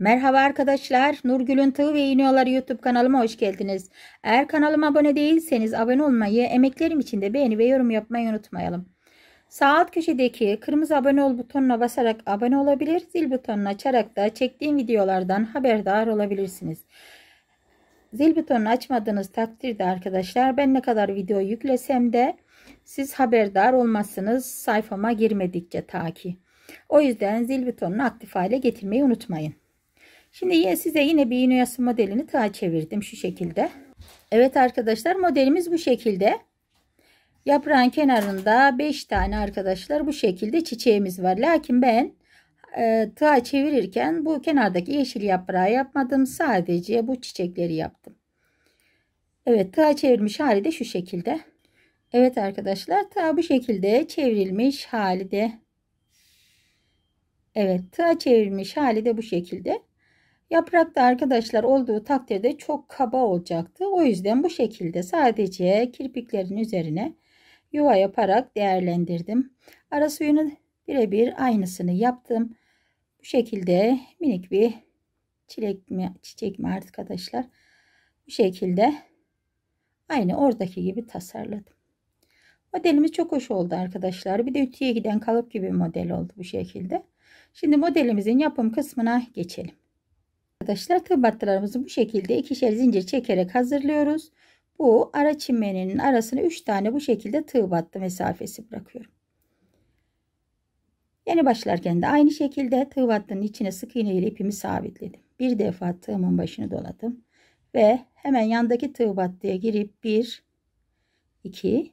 Merhaba arkadaşlar, Nurgül'ün Tığ ve İğniyorlar YouTube kanalıma hoş geldiniz. Eğer kanalıma abone değilseniz abone olmayı, emeklerim için de beğeni ve yorum yapmayı unutmayalım. Sağ alt köşedeki kırmızı abone ol butonuna basarak abone olabilir, zil butonunu açarak da çektiğim videolardan haberdar olabilirsiniz. Zil butonunu açmadığınız takdirde arkadaşlar ben ne kadar video yüklesem de siz haberdar olmazsınız sayfama girmedikçe ta ki. O yüzden zil butonunu aktif hale getirmeyi unutmayın. Şimdi yine size yine bir iğneyası modelini ta çevirdim şu şekilde. Evet arkadaşlar modelimiz bu şekilde. Yaprağın kenarında 5 tane arkadaşlar bu şekilde çiçeğimiz var. Lakin ben e, tığa çevirirken bu kenardaki yeşil yaprağı yapmadım. Sadece bu çiçekleri yaptım. Evet tığa çevirmiş hali de şu şekilde. Evet arkadaşlar tığa bu şekilde çevrilmiş hali de. Evet tığa çevirmiş hali de bu şekilde. Yaprakta arkadaşlar olduğu takdirde çok kaba olacaktı. O yüzden bu şekilde sadece kirpiklerin üzerine yuva yaparak değerlendirdim. Ara suyunu birebir aynısını yaptım. Bu şekilde minik bir çilek mi, çiçek mi arkadaşlar. Bu şekilde aynı oradaki gibi tasarladım. Modelimiz çok hoş oldu arkadaşlar. Bir de ütüye giden kalıp gibi model oldu bu şekilde. Şimdi modelimizin yapım kısmına geçelim. Arkadaşlar tığ battılarımızı bu şekilde ikişer zincir çekerek hazırlıyoruz. Bu ara çimeninin arasına 3 tane bu şekilde tığ battı mesafesi bırakıyorum. Yeni başlarken de aynı şekilde tığ battının içine sık iğne ile ipimi sabitledim. Bir defa tığımın başını doladım ve hemen yandaki tığ battıya girip 1 2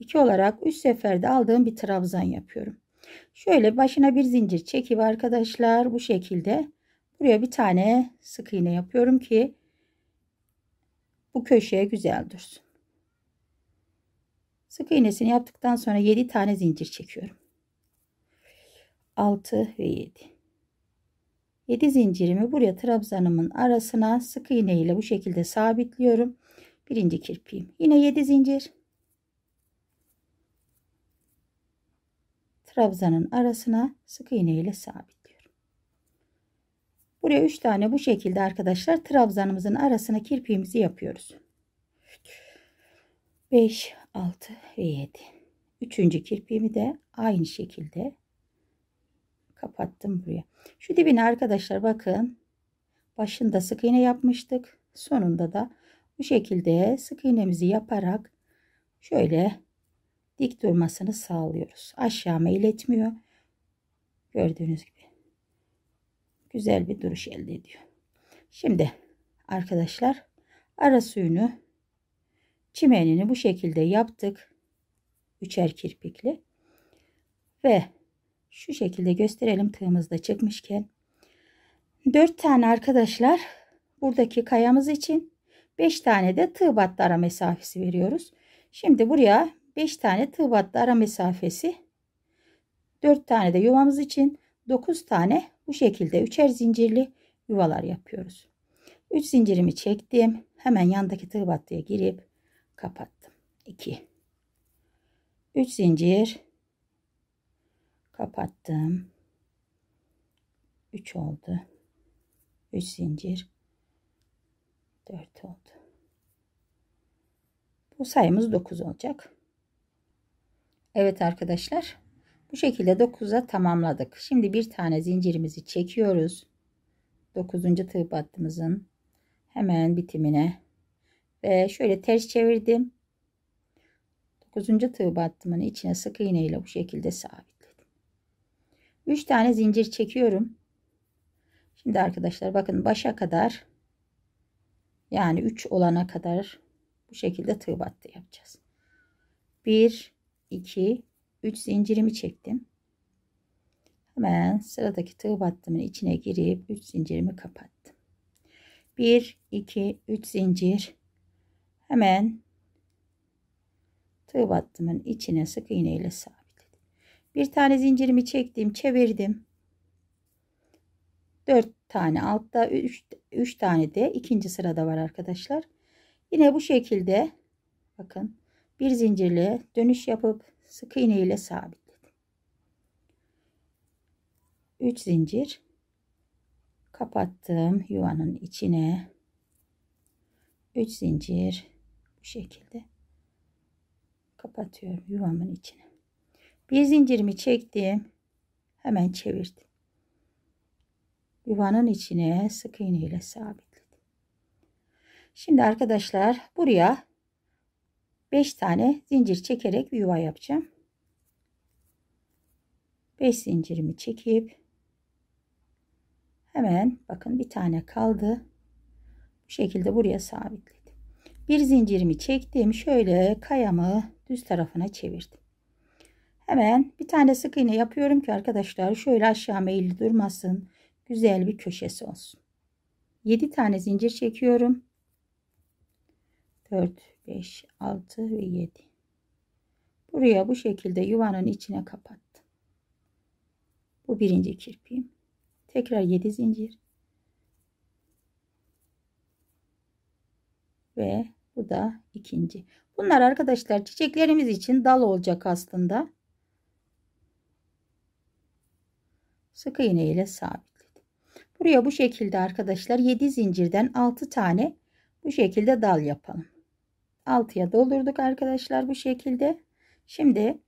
2 olarak 3 seferde aldığım bir trabzan yapıyorum. Şöyle başına bir zincir çekip arkadaşlar bu şekilde Buraya bir tane sık iğne yapıyorum ki bu köşeye güzel dursun. Sık iğnesini yaptıktan sonra 7 tane zincir çekiyorum. 6 ve 7. 7 zincirimi buraya trabzanımın arasına sık iğne ile bu şekilde sabitliyorum. Birinci kirpiğim. Yine 7 zincir. Trabzanın arasına sık iğne ile sabit. Buraya 3 tane bu şekilde arkadaşlar trabzanımızın arasına kirpiğimizi yapıyoruz. 5, 6 ve 7. Üçüncü kirpiğimi de aynı şekilde kapattım buraya. Şu dibine arkadaşlar bakın. Başında sık iğne yapmıştık. Sonunda da bu şekilde sık iğnemizi yaparak şöyle dik durmasını sağlıyoruz. Aşağıma meyletmiyor. Gördüğünüz gibi güzel bir duruş elde ediyor. Şimdi arkadaşlar ara suyunu çimenini bu şekilde yaptık. Üçer kirpikli. Ve şu şekilde gösterelim tığımızda çıkmışken. Dört tane arkadaşlar buradaki kayamız için beş tane de tığ battı ara mesafesi veriyoruz. Şimdi buraya beş tane tığ battı ara mesafesi 4 tane de yuvamız için 9 tane bu şekilde üçer zincirli yuvalar yapıyoruz. 3 zincirimi çektim. Hemen yandaki tığ battıya girip kapattım. 2 3 zincir kapattım. 3 oldu. 3 zincir 4 oldu. Bu sayımız 9 olacak. Evet arkadaşlar bu şekilde 9'a tamamladık. Şimdi bir tane zincirimizi çekiyoruz. 9. tığ battımızın hemen bitimine ve şöyle ters çevirdim. 9. tığ battımın içine sık iğne ile bu şekilde sabitledim. 3 tane zincir çekiyorum. Şimdi arkadaşlar bakın başa kadar yani 3 olana kadar bu şekilde tığ battı yapacağız. 1 2 3 zincirimi çektim. Hemen sıradaki tığ battımın içine girip 3 zincirimi kapattım. 1, 2, 3 zincir. Hemen tığ battımın içine sık iğne ile sabitledim. Bir tane zincirimi çektim, çevirdim. 4 tane altta, 3, 3 tane de ikinci sırada var arkadaşlar. Yine bu şekilde bakın bir zincirle dönüş yapıp sık iğne ile sabitledim. 3 zincir kapattım yuvanın içine 3 zincir bu şekilde kapatıyorum yuvamın içine. Bir zincirimi çektim. Hemen çevirdim. Yuvanın içine sık iğne ile sabitledim. Şimdi arkadaşlar buraya 5 tane zincir çekerek bir yuva yapacağım. 5 zincirimi çekip hemen bakın bir tane kaldı. Bu şekilde buraya sabitledim. Bir zincirimi çektim. Şöyle kayamı düz tarafına çevirdim. Hemen bir tane sık iğne yapıyorum ki arkadaşlar şöyle aşağı meyilli durmasın. Güzel bir köşesi olsun. 7 tane zincir çekiyorum. 4 5, 6 ve 7. Buraya bu şekilde yuvanın içine kapattım. Bu birinci kirpiğim. Tekrar 7 zincir. Ve bu da ikinci. Bunlar arkadaşlar çiçeklerimiz için dal olacak aslında. Sık iğne ile sabitledim. Buraya bu şekilde arkadaşlar 7 zincirden 6 tane bu şekilde dal yapalım. 6'ya doldurduk arkadaşlar bu şekilde. Şimdi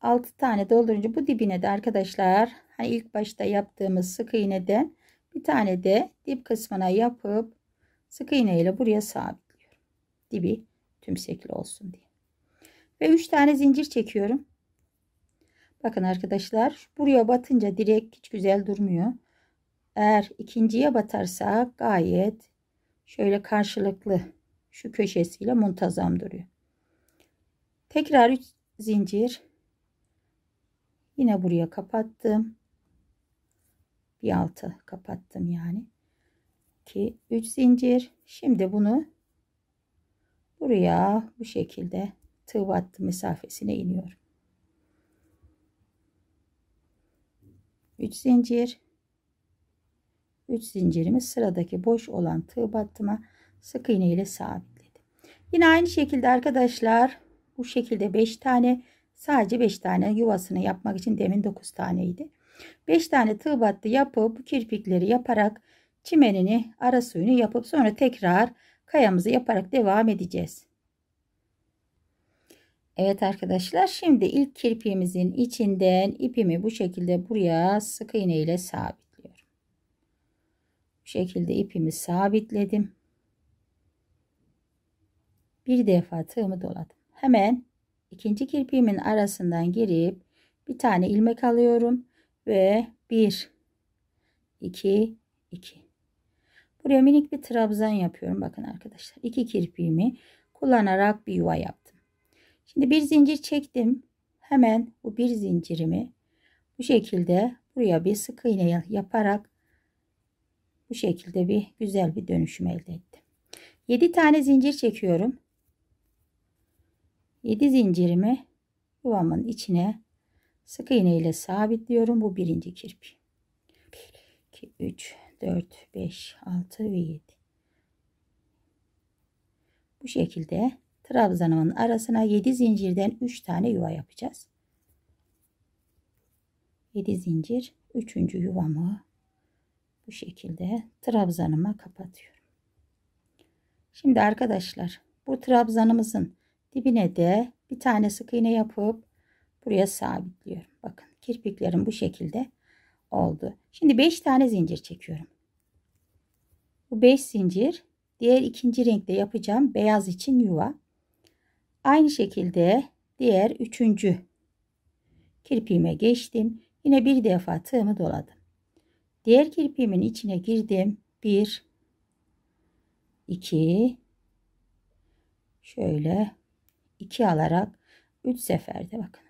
6 tane doldurunca bu dibine de arkadaşlar hani ilk başta yaptığımız sık iğneden bir tane de dip kısmına yapıp sık iğne ile buraya sabitliyorum. Dibi tümsekli olsun diye. Ve 3 tane zincir çekiyorum. Bakın arkadaşlar buraya batınca direkt hiç güzel durmuyor. Eğer ikinciye batarsak gayet şöyle karşılıklı şu köşesiyle muntazam duruyor. Tekrar 3 zincir. Yine buraya kapattım. Bir altı kapattım yani. 2 3 zincir. Şimdi bunu buraya bu şekilde tığ battı mesafesine iniyorum. 3 zincir 3 zincirimi sıradaki boş olan tığ battıma sık iğne ile sabitledim. Yine aynı şekilde arkadaşlar bu şekilde 5 tane sadece 5 tane yuvasını yapmak için demin 9 taneydi. 5 tane tığ battı yapıp kirpikleri yaparak çimenini ara suyunu yapıp sonra tekrar kayamızı yaparak devam edeceğiz. Evet arkadaşlar şimdi ilk kirpiğimizin içinden ipimi bu şekilde buraya sık iğne ile sabitliyorum. Bu şekilde ipimi sabitledim. Bir defa tığımı doladım. Hemen ikinci kirpiğimin arasından girip bir tane ilmek alıyorum ve 1 2 2 Buraya minik bir trabzan yapıyorum. Bakın arkadaşlar. iki kirpiğimi kullanarak bir yuva yaptım. Şimdi bir zincir çektim. Hemen bu bir zincirimi bu şekilde buraya bir sık iğne yaparak bu şekilde bir güzel bir dönüşüm elde ettim. 7 tane zincir çekiyorum. 7 zincirimi yuvamın içine sık iğne ile sabitliyorum. Bu birinci kirpi. 1, 2, 3, 4, 5, 6 ve 7. Bu şekilde trabzanımın arasına 7 zincirden 3 tane yuva yapacağız. 7 zincir 3. yuvamı bu şekilde trabzanıma kapatıyorum. Şimdi arkadaşlar bu trabzanımızın Dibine de bir tane sık iğne yapıp buraya sabitliyorum. Bakın kirpiklerim bu şekilde oldu. Şimdi 5 tane zincir çekiyorum. Bu 5 zincir diğer ikinci renkte yapacağım beyaz için yuva. Aynı şekilde diğer üçüncü kirpiğime geçtim. Yine bir defa tığımı doladım. Diğer kirpiğimin içine girdim. 1 2 şöyle 2 alarak 3 seferde bakın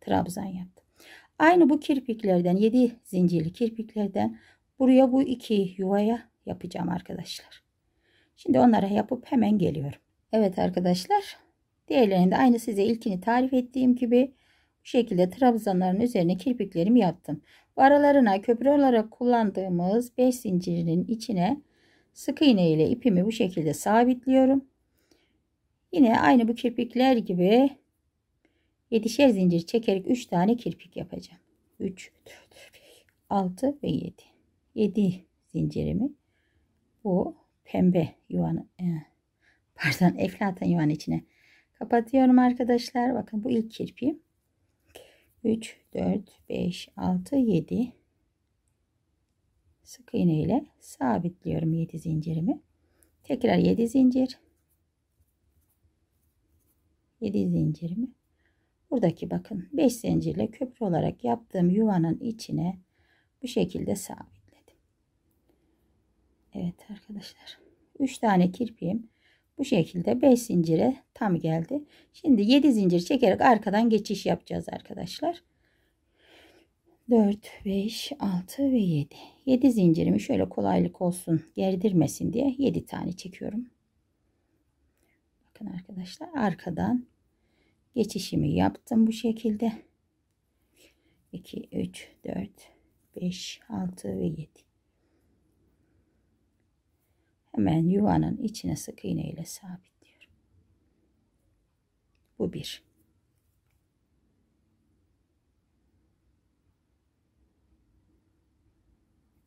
trabzan yaptım. Aynı bu kirpiklerden 7 zincirli kirpiklerden buraya bu iki yuvaya yapacağım arkadaşlar. Şimdi onlara yapıp hemen geliyorum. Evet arkadaşlar diğerlerinde aynı size ilkini tarif ettiğim gibi bu şekilde trabzanların üzerine kirpiklerimi yaptım. Bu aralarına köprü olarak kullandığımız 5 zincirin içine sık iğne ile ipimi bu şekilde sabitliyorum. Yine aynı bu kirpikler gibi 7'şer zincir çekerek 3 tane kirpik yapacağım. 3, 4, 5, 6 ve 7. 7 zincirimi bu pembe yuvanı e, pardon eflatın yuvanın içine kapatıyorum arkadaşlar. Bakın bu ilk kirpiğim. 3, 4, 5, 6, 7 sık iğne ile sabitliyorum 7 zincirimi. Tekrar 7 zincir 7 zincirimi buradaki bakın 5 zincirle köprü olarak yaptığım yuvanın içine bu şekilde sabitledim. Evet arkadaşlar 3 tane kirpiğim bu şekilde 5 zincire tam geldi. Şimdi 7 zincir çekerek arkadan geçiş yapacağız arkadaşlar. 4, 5, 6 ve 7. 7 zincirimi şöyle kolaylık olsun gerdirmesin diye 7 tane çekiyorum. Bakın arkadaşlar arkadan geçişimi yaptım bu şekilde. 2, 3, 4, 5, 6 ve 7. Hemen yuvanın içine sık iğne ile sabitliyorum. Bu bir.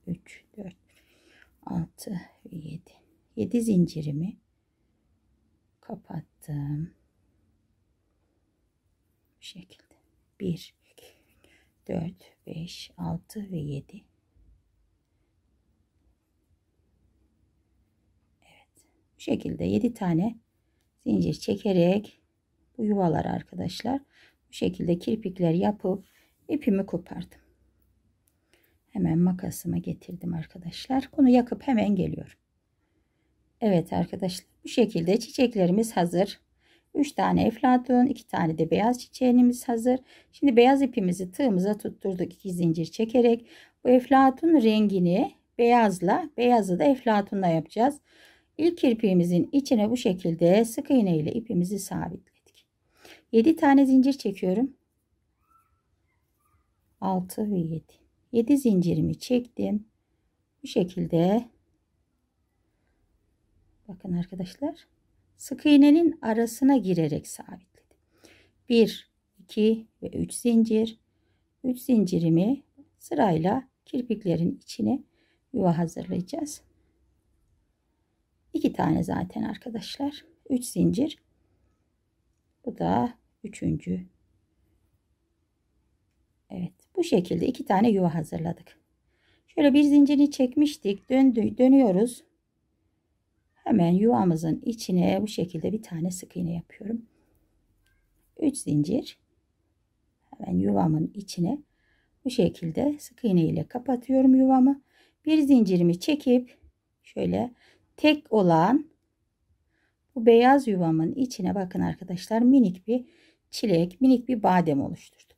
Üç, dört, altı yedi. Yedi zincirimi kapattım. Bu şekilde. 1, 2, 4, 5, 6 ve 7. Evet. Bu şekilde 7 tane zincir çekerek bu yuvalar arkadaşlar bu şekilde kirpikler yapıp ipimi kopardım. Hemen makasımı getirdim arkadaşlar. Bunu yakıp hemen geliyorum. Evet arkadaşlar bu şekilde çiçeklerimiz hazır. 3 tane eflatun, 2 tane de beyaz çiçeğimiz hazır. Şimdi beyaz ipimizi tığımıza tutturduk 2 zincir çekerek. Bu eflatun rengini beyazla, beyazı da eflatunla yapacağız. İlk kirpiğimizin içine bu şekilde sık iğne ile ipimizi sabitledik. 7 tane zincir çekiyorum. 6 ve 7. 7 zincirimi çektim. Bu şekilde Bakın arkadaşlar. Sık iğnenin arasına girerek sabitledim. 1, 2 ve 3 zincir. 3 zincirimi sırayla kirpiklerin içine yuva hazırlayacağız. 2 tane zaten arkadaşlar. 3 zincir. Bu da üçüncü. Evet. Bu şekilde iki tane yuva hazırladık. Şöyle bir zincirini çekmiştik. Döndü, dönüyoruz. Hemen yuvamızın içine bu şekilde bir tane sık iğne yapıyorum. 3 zincir. Hemen yuvamın içine bu şekilde sık iğne ile kapatıyorum yuvamı. Bir zincirimi çekip şöyle tek olan bu beyaz yuvamın içine bakın arkadaşlar minik bir çilek, minik bir badem oluşturduk.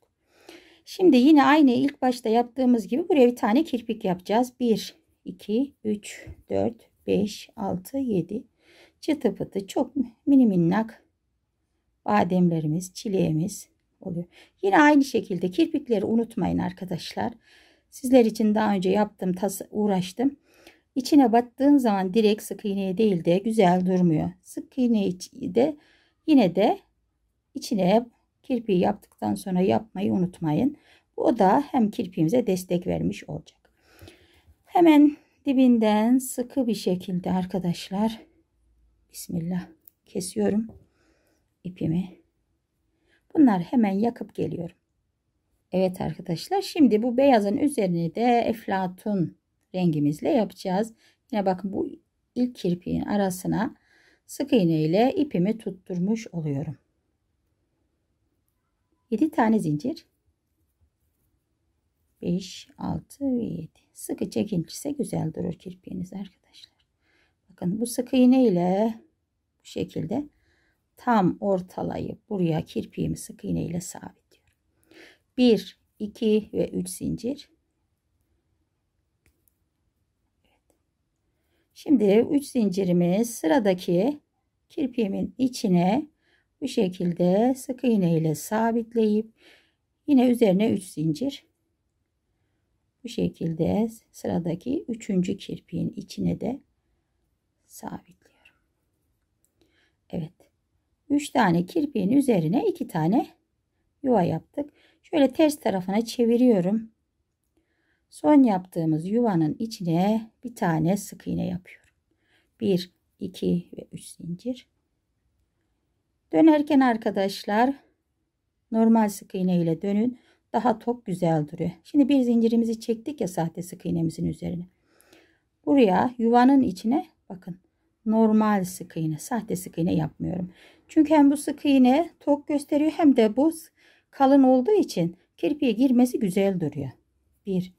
Şimdi yine aynı ilk başta yaptığımız gibi buraya bir tane kirpik yapacağız. 1, 2, 3, 4, 5, 6, 7 çıtı pıtı çok mini minnak bademlerimiz, çileğimiz oluyor. Yine aynı şekilde kirpikleri unutmayın arkadaşlar. Sizler için daha önce yaptım, tas uğraştım. İçine battığın zaman direkt sık iğneye değil de güzel durmuyor. Sık iğneyi de yine de içine kirpiği yaptıktan sonra yapmayı unutmayın. O da hem kirpiğimize destek vermiş olacak. Hemen Dibinden sıkı bir şekilde arkadaşlar. Bismillah kesiyorum ipimi. Bunlar hemen yakıp geliyorum. Evet arkadaşlar şimdi bu beyazın üzerine de eflatun rengimizle yapacağız. Yine bakın bu ilk kirpiğin arasına sık iğne ile ipimi tutturmuş oluyorum. 7 tane zincir 5, 6 ve 7. Sıkı çekinç ise güzel durur kirpiğiniz arkadaşlar. Bakın bu sık iğne ile bu şekilde tam ortalayıp buraya kirpiğimi sık iğne ile sabitliyorum. 1, 2 ve 3 zincir. Şimdi 3 zincirimi sıradaki kirpiğimin içine bu şekilde sık iğne ile sabitleyip yine üzerine 3 zincir bu şekilde sıradaki üçüncü kirpiğin içine de sabitliyorum. Evet. Üç tane kirpiğin üzerine iki tane yuva yaptık. Şöyle ters tarafına çeviriyorum. Son yaptığımız yuvanın içine bir tane sık iğne yapıyorum. 1, 2 ve 3 zincir. Dönerken arkadaşlar normal sık iğne ile dönün daha top güzel duruyor. Şimdi bir zincirimizi çektik ya sahte sık iğnemizin üzerine. Buraya yuvanın içine bakın normal sık iğne sahte sık iğne yapmıyorum. Çünkü hem bu sık iğne tok gösteriyor hem de bu kalın olduğu için kirpiye girmesi güzel duruyor. 1,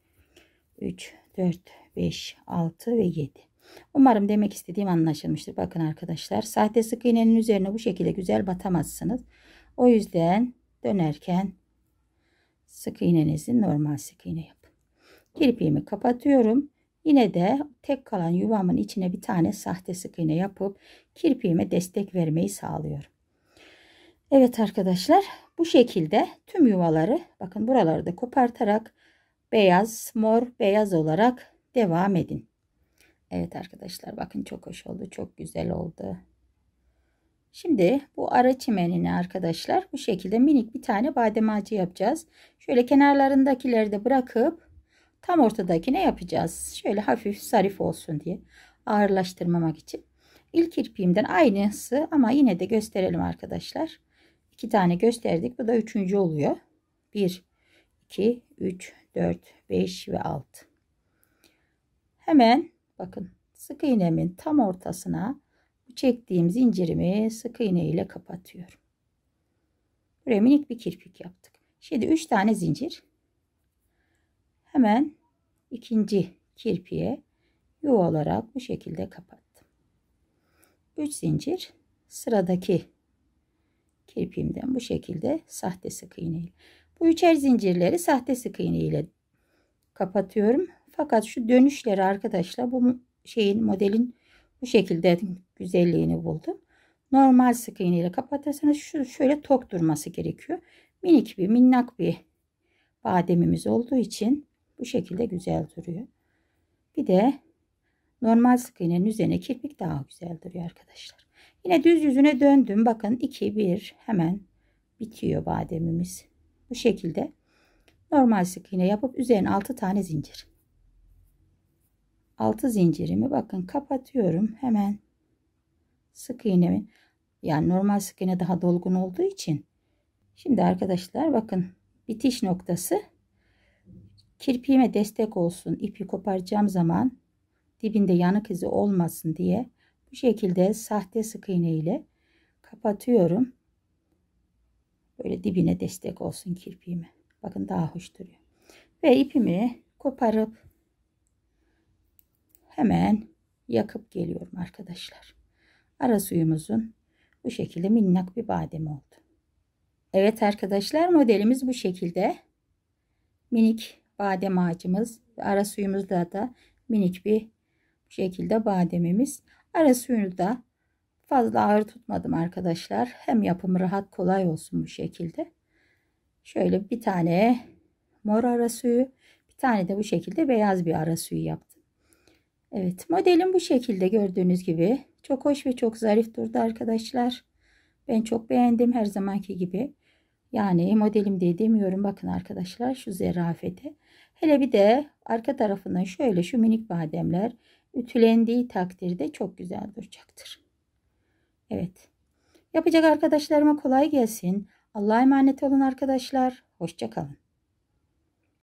3, 4, 5, 6 ve 7. Umarım demek istediğim anlaşılmıştır. Bakın arkadaşlar sahte sık iğnenin üzerine bu şekilde güzel batamazsınız. O yüzden dönerken sık iğnenizi normal sık iğne yapın. Girip kapatıyorum. Yine de tek kalan yuvamın içine bir tane sahte sık iğne yapıp kirpiğime destek vermeyi sağlıyorum. Evet arkadaşlar bu şekilde tüm yuvaları bakın buraları da kopartarak beyaz mor beyaz olarak devam edin. Evet arkadaşlar bakın çok hoş oldu çok güzel oldu. Şimdi bu ara çimenini arkadaşlar bu şekilde minik bir tane badem ağacı yapacağız. Şöyle kenarlarındakileri de bırakıp tam ortadakine yapacağız. Şöyle hafif zarif olsun diye ağırlaştırmamak için. İlk irpiğimden aynısı ama yine de gösterelim arkadaşlar. İki tane gösterdik. Bu da üçüncü oluyor. Bir, iki, üç, dört, beş ve altı. Hemen bakın sık iğnemin tam ortasına çektiğim zincirimi sık iğne ile kapatıyorum. Buraya minik bir kirpik yaptık. Şimdi 3 tane zincir. Hemen ikinci kirpiğe yuvalarak bu şekilde kapattım. 3 zincir sıradaki kirpiğimden bu şekilde sahte sık iğne ile. Bu üçer zincirleri sahte sık iğne ile kapatıyorum. Fakat şu dönüşleri arkadaşlar bu şeyin modelin bu şekilde güzelliğini buldum. Normal sık iğne ile kapatırsanız şu şöyle tok durması gerekiyor. Minik bir minnak bir bademimiz olduğu için bu şekilde güzel duruyor. Bir de normal sık iğnenin üzerine kirpik daha güzel duruyor arkadaşlar. Yine düz yüzüne döndüm. Bakın 2 1 hemen bitiyor bademimiz. Bu şekilde normal sık iğne yapıp üzerine 6 tane zincir altı zincirimi bakın kapatıyorum hemen sık iğnemi yani normal sık iğne daha dolgun olduğu için şimdi arkadaşlar bakın bitiş noktası kirpiğime destek olsun ipi koparacağım zaman dibinde yanık izi olmasın diye bu şekilde sahte sık iğne ile kapatıyorum böyle dibine destek olsun kirpiğime bakın daha hoş duruyor ve ipimi koparıp hemen yakıp geliyorum arkadaşlar. Ara suyumuzun bu şekilde minnak bir bademi oldu. Evet arkadaşlar modelimiz bu şekilde. Minik badem ağacımız ve ara suyumuzda da minik bir şekilde bademimiz. Ara suyunu da fazla ağır tutmadım arkadaşlar. Hem yapımı rahat kolay olsun bu şekilde. Şöyle bir tane mor ara suyu bir tane de bu şekilde beyaz bir ara suyu yaptım. Evet modelim bu şekilde gördüğünüz gibi. Çok hoş ve çok zarif durdu arkadaşlar. Ben çok beğendim her zamanki gibi. Yani modelim diye demiyorum. Bakın arkadaşlar şu zerafeti. Hele bir de arka tarafından şöyle şu minik bademler ütülendiği takdirde çok güzel duracaktır. Evet. Yapacak arkadaşlarıma kolay gelsin. Allah'a emanet olun arkadaşlar. Hoşçakalın.